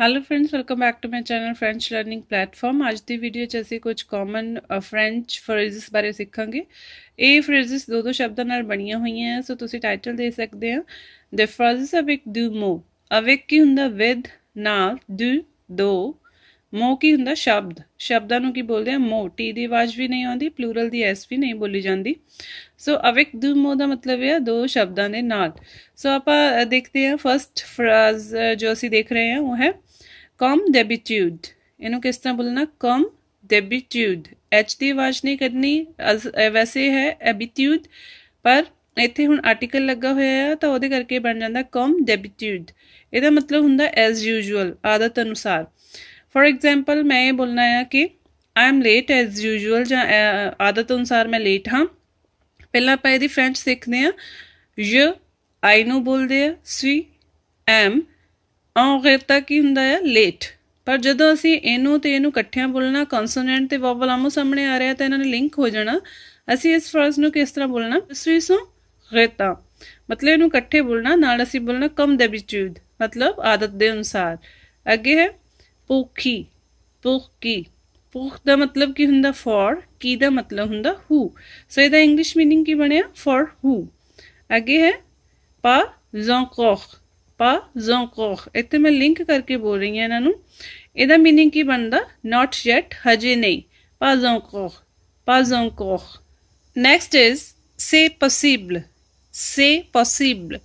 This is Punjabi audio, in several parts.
Hello friends welcome back to my channel French learning platform ਅੱਜ ਦੀ ਵੀਡੀਓ 'ਚ ਅਸੀਂ ਕੁਝ ਕਾਮਨ ਫ੍ਰੈਂਚ ਫਰੇਜ਼ਸ ਬਾਰੇ ਸਿੱਖਾਂਗੇ ਇਹ ਫਰੇਜ਼ਸ ਦੋ ਦੋ ਸ਼ਬਦਾਂ ਨਾਲ ਬਣੀਆਂ ਹੋਈਆਂ ਸੋ ਤੁਸੀਂ ਟਾਈਟਲ ਦੇ ਸਕਦੇ ਹੋ ਦ ਫਰੇਜ਼ਸ ਆਫ ਇੱਕ ਡੂ ਮੋ ਅਵੇਕ ਕੀ ਹੁੰਦਾ ਵਿਦ ਨਾਲ ਦੂ ਦੋ ਮੋ ਕੀ ਹੁੰਦਾ ਸ਼ਬਦ ਸ਼ਬਦਾਂ ਨੂੰ ਕੀ ਬੋਲਦੇ ਆ ਮੋਟੀ ਟੀ ਦੀ ਆਵਾਜ਼ ਵੀ ਨਹੀਂ ਆਉਂਦੀ ਪਲੂਰਲ ਦੀ ਐਸ ਵੀ ਨਹੀਂ ਬੋਲੀ ਜਾਂਦੀ ਸੋ ਅਵਿਕ ਦੋ ਮੋ ਦਾ ਮਤਲਬ ਹੈ ਦੋ ਸ਼ਬਦਾਂ ਦੇ ਨਾਲ ਸੋ ਆਪਾਂ ਦੇਖਦੇ ਆ ਫਰਸਟ ਫਰਾਜ਼ ਜੋ ਅਸੀਂ ਦੇਖ ਰਹੇ ਆ ਉਹ ਹੈ ਕਮ ਡੈਬਿਟਿਊਡ ਇਹਨੂੰ ਕਿਸ ਤਰ੍ਹਾਂ ਬੋਲਣਾ ਕਮ ਡੈਬਿਟਿਊਡ ਐਚ ਦੀ ਆਵਾਜ਼ ਨਹੀਂ ਕਰਨੀ ਵੈਸੇ ਹੈ ਐਬਿਟਿਊਡ ਪਰ ਇੱਥੇ ਹੁਣ ਆਰਟੀਕਲ ਲੱਗਾ ਹੋਇਆ ਹੈ ਤਾਂ ਉਹਦੇ ਕਰਕੇ ਬਣ ਜਾਂਦਾ ਕਮ ਡੈਬਿਟਿਊਡ ਇਹਦਾ ਮਤਲਬ ਹੁੰਦਾ ਐਸ ਯੂਜੂਅਲ ਆਦਤ ਅਨੁਸਾਰ ਫੋਰ ਐਗਜ਼ਾਮਪਲ ਮੈਂ ਇਹ ਬੋਲਣਾ ਹੈ ਕਿ I am late as usual ਜਾਂ ਆਦਤ ਅਨੁਸਾਰ ਮੈਂ ਲੇਟ ਹਾਂ ਪਹਿਲਾਂ ਆਪਾਂ ਇਹਦੀ ਫ੍ਰੈਂਚ ਸਿੱਖਦੇ ਹਾਂ ਯੂ ਆਈ ਨੂੰ ਬੋਲਦੇ ਆ ਸਵੀ ਐਮ ਆਂ ਰੇਤਾ ਕੀ ਹੁੰਦਾ ਹੈ ਲੇਟ ਪਰ ਜਦੋਂ ਅਸੀਂ ਇਹਨੂੰ ਤੇ ਇਹਨੂੰ ਇਕੱਠਿਆਂ ਬੋਲਣਾ ਕੰਸੋਨੈਂਟ ਤੇ ਵੋਵਲ ਆਮੋ ਸਾਹਮਣੇ ਆ ਰਿਹਾ ਤਾਂ ਇਹਨਾਂ ਨੇ ਲਿੰਕ ਹੋ ਜਾਣਾ ਅਸੀਂ ਇਸ ਫਰਜ਼ ਨੂੰ ਕਿਸ ਤਰ੍ਹਾਂ ਬੋਲਣਾ ਸਵੀਸੋਂ ਰੇਤਾ ਮਤਲਬ ਇਹਨੂੰ ਇਕੱਠੇ ਬੋਲਣਾ ਨਾਲ ਅਸੀਂ ਬੋਲਣਾ ਕਮ ਦੇ ਵਿੱਚ ਮਤਲਬ ਆਦਤ ਦੇ ਅਨੁਸਾਰ ਅੱਗੇ ਹੈ ਪੁਖੀ ਪੁਖੀ ਪੁਖ ਦਾ ਮਤਲਬ ਕੀ ਹੁੰਦਾ ਫੋਰ ਕੀ ਦਾ ਮਤਲਬ ਹੁੰਦਾ ਹੂ ਸੋ ਇਹਦਾ ਇੰਗਲਿਸ਼ मीनिंग ਕੀ ਬਣਿਆ ਫੋਰ ਹੂ ਅੱਗੇ ਹੈ ਪਾ ਜ਼ੋਂਕੋਖ ਪਾ ਜ਼ੋਂਕੋਖ ਇੱਥੇ ਮੈਂ ਲਿੰਕ ਕਰਕੇ ਬੋਲ ਰਹੀ ਹਾਂ ਇਹਨਾਂ ਨੂੰ ਇਹਦਾ मीनिंग ਕੀ ਬਣਦਾ ਨਾਟ ਯੈਟ ਹਜੇ ਨਹੀਂ ਪਾ ਜ਼ੋਂਕੋਖ ਪਾ ਜ਼ੋਂਕੋਖ ਨੈਕਸਟ ਇਜ਼ ਸੇ ਪੋਸੀਬਲ ਸੇ ਪੋਸੀਬਲ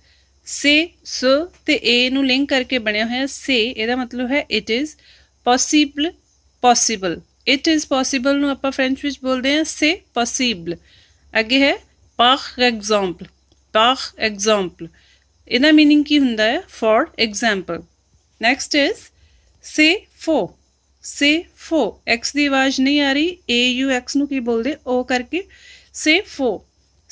ਸੇ ਸ ਤੇ ਏ ਨੂੰ ਲਿੰਕ ਕਰਕੇ ਬਣਿਆ ਹੋਇਆ ਸੇ ਇਹਦਾ ਮਤਲਬ ਹੈ it is possible possible it is possible ਨੂੰ ਆਪਾਂ ਫ੍ਰੈਂਚ ਵਿੱਚ ਬੋਲਦੇ ਹਾਂ ਸੇ ਪੋਸੀਬਲ ਅੱਗੇ ਹੈ ਪਾਰ ਐਗਜ਼ਾਮਪਲ ਪਾਰ ਐਗਜ਼ਾਮਪਲ ਇਹਦਾ मीनिंग ਕੀ ਹੁੰਦਾ ਹੈ ਫॉर ਐਗਜ਼ਾਮਪਲ ਨੈਕਸਟ ਇਜ਼ ਸੇ ਫੋ ਸੇ ਫੋ ਐਕਸ ਦੀ ਆਵਾਜ਼ ਨਹੀਂ ਆ ਰਹੀ ਏ ਯੂ ਐਕਸ ਨੂੰ ਕੀ ਬੋਲਦੇ ਓ ਕਰਕੇ ਸੇ ਫੋ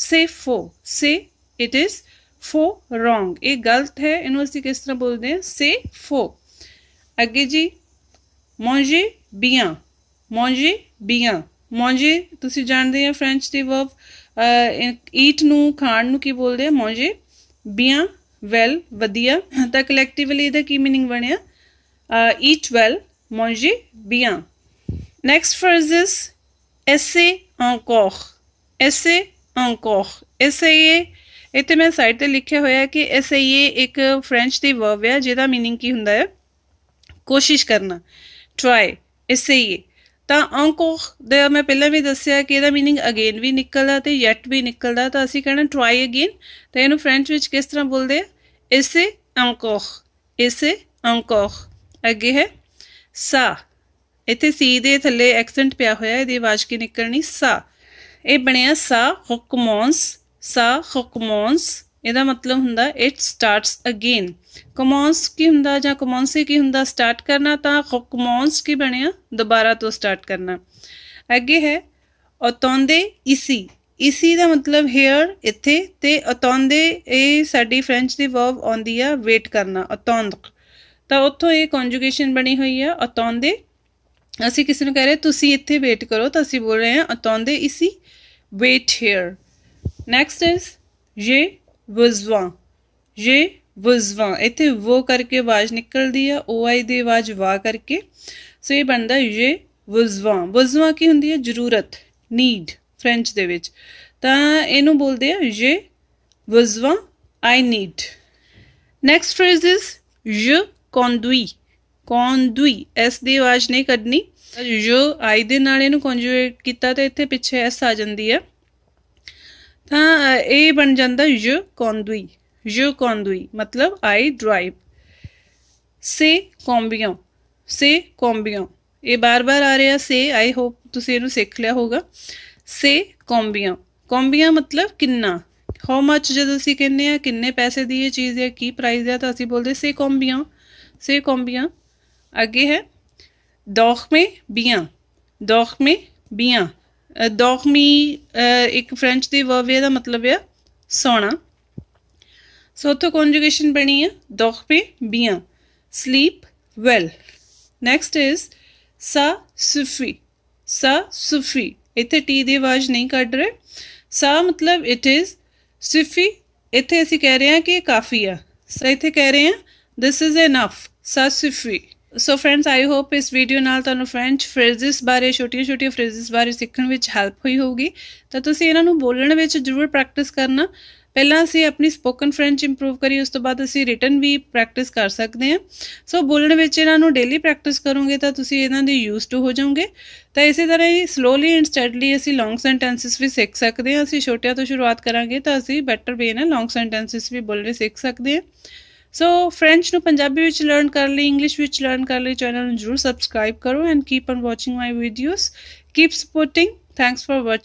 ਸੇ ਫੋ ਸੇ ਇਟ ਇਜ਼ ਫੋ ਰੋਂਗ ਇਹ ਗਲਤ ਹੈ ਇਹਨੂੰ ਅਸੀਂ ਕਿਸ ਤਰ੍ਹਾਂ ਬੋਲਦੇ ਹਾਂ ਸੇ ਫੋ ਅੱਗੇ ਜੀ ਮੰਜੇ ਬੀਆਂ ਮੰਜੇ ਬੀਆਂ ਮੰਜੇ ਤੁਸੀਂ ਜਾਣਦੇ ਆ ਫ੍ਰੈਂਚ ਦੇ ਵਰਬ ਈਟ ਨੂੰ ਖਾਣ ਨੂੰ ਕੀ ਬੋਲਦੇ ਆ ਮੰਜੇ ਬੀਆਂ ਵੈਲ ਵਧੀਆ ਤਾਂ ਕਲੈਕਟਿਵਲੀ ਇਹਦਾ ਕੀ मीनिंग ਬਣਿਆ ਈਟ ਵੈਲ ਮੰਜੇ ਬੀਆਂ ਨੈਕਸਟ ਫਰਜ਼ ਇਸ ਐਸੇ encore ਐਸੇ encore ਐਸੇ ਇੱਥੇ ਮੈਂ ਸਾਈਡ ਤੇ ਲਿਖਿਆ ਹੋਇਆ ਹੈ ਕਿ ਐਸਏ e ਇੱਕ ਫ੍ਰੈਂਚ ਦੀ ਵਰਬ ਹੈ ਜਿਹਦਾ मीनिंग ਕੀ ਹੁੰਦਾ ਹੈ ਕੋਸ਼ਿਸ਼ ਕਰਨਾ ਟਰਾਈ ਐਸਏ e। ਤਾਂ ਅੰਕੋਖ ਦੇ ਮੈਂ ਪਹਿਲਾਂ ਵੀ ਦੱਸਿਆ ਕਿ ਇਹਦਾ मीनिंग ਅਗੇਨ ਵੀ ਨਿਕਲਦਾ ਤੇ ਯੈਟ ਵੀ ਨਿਕਲਦਾ ਤਾਂ ਅਸੀਂ ਕਹਿੰਦੇ ਟਰਾਈ ਅਗੇਨ ਤਾਂ ਇਹਨੂੰ ਫ੍ਰੈਂਚ ਵਿੱਚ ਕਿਸ ਤਰ੍ਹਾਂ ਬੋਲਦੇ ਆ ਐਸੇ ਅੰਕੋਖ ਐਸੇ ਅੰਕੋਖ ਅੱਗੇ ਹੈ ਸਾ ਇੱਥੇ ਸੀ ਦੇ ਥੱਲੇ ਐਕਸੈਂਟ ਪਿਆ ਹੋਇਆ ਇਹਦੀ ਆਵਾਜ਼ ਕੀ ਨਿਕਲਣੀ ਸਾ ਇਹ ਬਣਿਆ ਸਾ ਹੁਕਮੋਂਸ ਸਾ ਖੁਕਮੌਂਸ ਇਹਦਾ ਮਤਲਬ ਹੁੰਦਾ ਇਟ ਸਟਾਰਟਸ ਅਗੇਨ ਕਮੋਂਸ ਕੀ ਹੁੰਦਾ ਜਾਂ ਕਮੌਂਸੇ ਕੀ ਹੁੰਦਾ ਸਟਾਰਟ ਕਰਨਾ ਤਾਂ ਕਮੌਂਸ ਕੀ ਬਣਿਆ ਦੁਬਾਰਾ ਤੋਂ ਸਟਾਰਟ ਕਰਨਾ ਅੱਗੇ ਹੈ ਉਤੋਂਦੇ ਇਸੀ ਇਸੀ ਦਾ ਮਤਲਬ ਹੇਅਰ ਇੱਥੇ ਤੇ ਉਤੋਂਦੇ ਇਹ ਸਾਡੀ ਫ੍ਰੈਂਚ ਦੀ ਵਰਬ ਆਉਂਦੀ ਆ ਵੇਟ ਕਰਨਾ ਉਤੋਂਦ ਤਾਂ ਉੱਥੋਂ ਇਹ ਕੰਜੂਗੇਸ਼ਨ ਬਣੀ ਹੋਈ ਆ ਉਤੋਂਦੇ ਅਸੀਂ ਕਿਸੇ ਨੂੰ ਕਹ ਰਹੇ ਤੁਸੀਂ ਇੱਥੇ ਵੇਟ ਕਰੋ ਤਾਂ ਅਸੀਂ ਬੋਲ ਰਹੇ ਹਾਂ ਉਤੋਂਦੇ ਇਸੀ ਵੇਟ ਹੇਅਰ ਨੈਕਸਟ ਇਜ਼ ਜੇ ਵਜ਼ਵਾ ਜੇ ਵਜ਼ਵਾ ਇੱਥੇ ਵੋ ਕਰਕੇ ਆਵਾਜ਼ ਨਿਕਲਦੀ ਆ ਓ ਆਈ ਦੀ ਆਵਾਜ਼ ਵਾ ਕਰਕੇ ਸੋ ਇਹ ਬਣਦਾ ਜੇ ਵਜ਼ਵਾ ਵਜ਼ਵਾ ਕੀ ਹੁੰਦੀ ਹੈ ਜ਼ਰੂਰਤ ਨੀਡ ਫ੍ਰੈਂਚ ਦੇ ਵਿੱਚ ਤਾਂ ਇਹਨੂੰ ਬੋਲਦੇ ਆ ਜੇ ਵਜ਼ਵਾ I need next phrase is ਜੇ ਕੰਡੂਈ ਕੰਡੂਈ ਐਸ ਦੀ ਆਵਾਜ਼ ਨਹੀਂ ਕੱਢਣੀ ਜੋ ਆਈ ਦੇ ਨਾਲ ਇਹਨੂੰ ਕੰਜੂਗੇਟ ਕੀਤਾ ਤੇ ਇੱਥੇ ਪਿੱਛੇ ਐਸ ਆ ਜਾਂਦੀ ਹੈ ਤਾਂ ਇਹ ਬਣ ਜਾਂਦਾ ਯੂ ਕੌਂਦੂਈ ਯੂ ਕੌਂਦੂਈ ਮਤਲਬ ਆਈ ਡਰਾਈਵ ਸੇ ਕੋਂਬਿਓ ਸੇ ਕੋਂਬਿਓ ਇਹ ਬਾਰ-ਬਾਰ ਆ ਰਿਹਾ ਸੇ ਆਈ ਹੋਪ ਤੁਸੀਂ ਇਹਨੂੰ ਸਿੱਖ ਲਿਆ ਹੋਗਾ ਸੇ ਕੋਂਬਿਓ ਕੌਂਬੀਆਂ ਮਤਲਬ ਕਿੰਨਾ ਹਾਊ ਮੱਚ ਜਦੋਂ ਅਸੀਂ ਕਹਿੰਦੇ ਆ ਕਿੰਨੇ ਪੈਸੇ ਦੀ ਇਹ ਚੀਜ਼ ਹੈ ਕੀ ਪ੍ਰਾਈਸ ਹੈ ਤਾਂ ਅਸੀਂ ਬੋਲਦੇ ਸੇ ਕੌਂਬੀਆਂ ਸੇ ਕੌਂਬੀਆਂ ਅੱਗੇ ਹੈ ਦੋਖ ਮੇ ਬੀਆਂ ਦੋਖ ਮੇ ਬੀਆਂ ਡੌਰਮੀ ਇੱਕ ਫ੍ਰੈਂਚ ਦੀ ਵਰਬ ਹੈ ਦਾ ਮਤਲਬ ਹੈ ਸੌਣਾ ਸੋ ਉਥੋਂ ਕੰਜੂਗੇਸ਼ਨ ਬਣੀ ਹੈ ਡੌਰਮੇ ਬੀਆਂ ਸਲੀਪ ਵੈਲ ਨੈਕਸਟ ਇਜ਼ ਸਾ ਸੁਫੀ ਸਾ ਸੁਫੀ ਇੱਥੇ ਟੀ ਦੀ ਆਵਾਜ਼ ਨਹੀਂ ਕੱਢ ਰਹੇ ਸਾ ਮਤਲਬ ਇਟ ਇਜ਼ ਸੁਫੀ ਇੱਥੇ ਅਸੀਂ ਕਹਿ ਰਹੇ ਹਾਂ ਕਿ ਕਾਫੀ ਆ ਸੋ ਇੱਥੇ ਕਹਿ ਰਹੇ ਹਾਂ ਦਿਸ ਇਜ਼ ਇਨਫ ਸਾ ਸੁਫੀ ਸੋ ਫਰੈਂਡਸ ਆਈ ਹੋਪ ਇਸ ਵੀਡੀਓ ਨਾਲ ਤੁਹਾਨੂੰ ਫ੍ਰੈਂਚ ਫਰੇਜ਼ਸ ਬਾਰੇ ਛੋਟੀਆਂ-ਛੋਟੀਆਂ ਫਰੇਜ਼ਸ ਬਾਰੇ ਸਿੱਖਣ ਵਿੱਚ ਹੈਲਪ ਹੋਈ ਹੋਊਗੀ ਤਾਂ ਤੁਸੀਂ ਇਹਨਾਂ ਨੂੰ ਬੋਲਣ ਵਿੱਚ ਜ਼ਰੂਰ ਪ੍ਰੈਕਟਿਸ ਕਰਨਾ ਪਹਿਲਾਂ ਅਸੀਂ ਆਪਣੀ ਸਪੋਕਨ ਫ੍ਰੈਂਚ ਇੰਪਰੂਵ ਕਰੀ ਉਸ ਤੋਂ ਬਾਅਦ ਅਸੀਂ ਰਿਟਨ ਵੀ ਪ੍ਰੈਕਟਿਸ ਕਰ ਸਕਦੇ ਹਾਂ ਸੋ ਬੋਲਣ ਵਿੱਚ ਇਹਨਾਂ ਨੂੰ ਡੇਲੀ ਪ੍ਰੈਕਟਿਸ ਕਰੋਗੇ ਤਾਂ ਤੁਸੀਂ ਇਹਨਾਂ ਦੇ ਯੂਸਡ ਹੋ ਜਾਓਗੇ ਤਾਂ ਇਸੇ ਤਰ੍ਹਾਂ ਹੀ ਸਲੋਲੀ ਐਂਡ ਸਟੈਡਲੀ ਅਸੀਂ ਲੌਂਗ ਸੈਂਟੈਂਸਸ ਵੀ ਸਿੱਖ ਸਕਦੇ ਹਾਂ ਅਸੀਂ ਛੋਟਿਆਂ ਤੋਂ ਸ਼ੁਰੂਆਤ ਕਰਾਂਗੇ ਤਾਂ ਅਸੀਂ ਬੈਟਰ ਵੇ ਨਾਲ ਲੌਂਗ ਸੈਂਟੈਂਸਸ ਵੀ ਬੋਲਣੇ ਸਿੱਖ ਸਕਦੇ ਹਾਂ ਸੋ ਫ੍ਰੈਂਚ ਨੂੰ ਪੰਜਾਬੀ ਵਿੱਚ ਲਰਨ ਕਰ ਲਈ ਇੰਗਲਿਸ਼ ਵਿੱਚ ਲਰਨ ਕਰ ਲਈ ਚੈਨਲ ਨੂੰ ਜਰੂਰ ਸਬਸਕ੍ਰਾਈਬ ਕਰੋ and keep on watching my videos keep supporting thanks for watching